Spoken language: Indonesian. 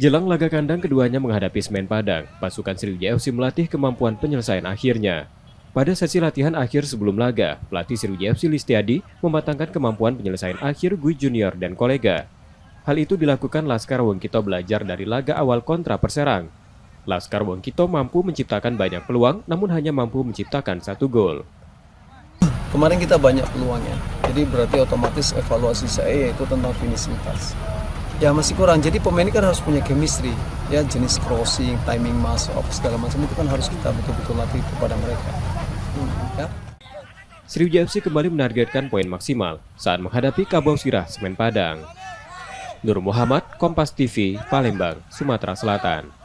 Jelang laga kandang keduanya menghadapi Semen Padang, pasukan Sriwijaya FC melatih kemampuan penyelesaian akhirnya. Pada sesi latihan akhir sebelum laga, pelatih Sriwijaya FC Listiadi mematangkan kemampuan penyelesaian akhir Gui Junior dan kolega. Hal itu dilakukan Laskar Wongkito belajar dari laga awal kontra Perserang. Laskar Wongkito mampu menciptakan banyak peluang, namun hanya mampu menciptakan satu gol. Kemarin kita banyak peluangnya, jadi berarti otomatis evaluasi saya yaitu tentang finisitas ya masih kurang jadi pemain ini kan harus punya chemistry ya jenis crossing timing masuk apa segala macam itu kan harus kita betul-betul latih kepada mereka hmm, ya. Sriwijaya FC kembali menargetkan poin maksimal saat menghadapi Kabau Sirah Semen Padang. Nur Muhammad, Kompas TV, Palembang, Sumatera Selatan.